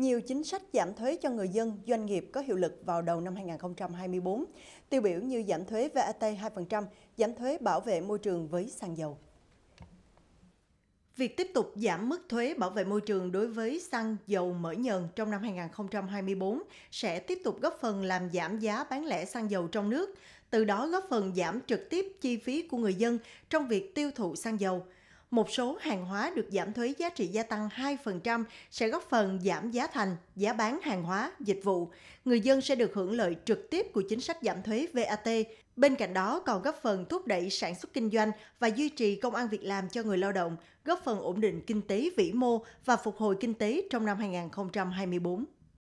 nhiều chính sách giảm thuế cho người dân, doanh nghiệp có hiệu lực vào đầu năm 2024, tiêu biểu như giảm thuế VAT 2%, giảm thuế bảo vệ môi trường với xăng dầu. Việc tiếp tục giảm mức thuế bảo vệ môi trường đối với xăng dầu mỡ nhờn trong năm 2024 sẽ tiếp tục góp phần làm giảm giá bán lẻ xăng dầu trong nước, từ đó góp phần giảm trực tiếp chi phí của người dân trong việc tiêu thụ xăng dầu – một số hàng hóa được giảm thuế giá trị gia tăng 2% sẽ góp phần giảm giá thành, giá bán hàng hóa, dịch vụ. Người dân sẽ được hưởng lợi trực tiếp của chính sách giảm thuế VAT. Bên cạnh đó còn góp phần thúc đẩy sản xuất kinh doanh và duy trì công an việc làm cho người lao động, góp phần ổn định kinh tế vĩ mô và phục hồi kinh tế trong năm 2024.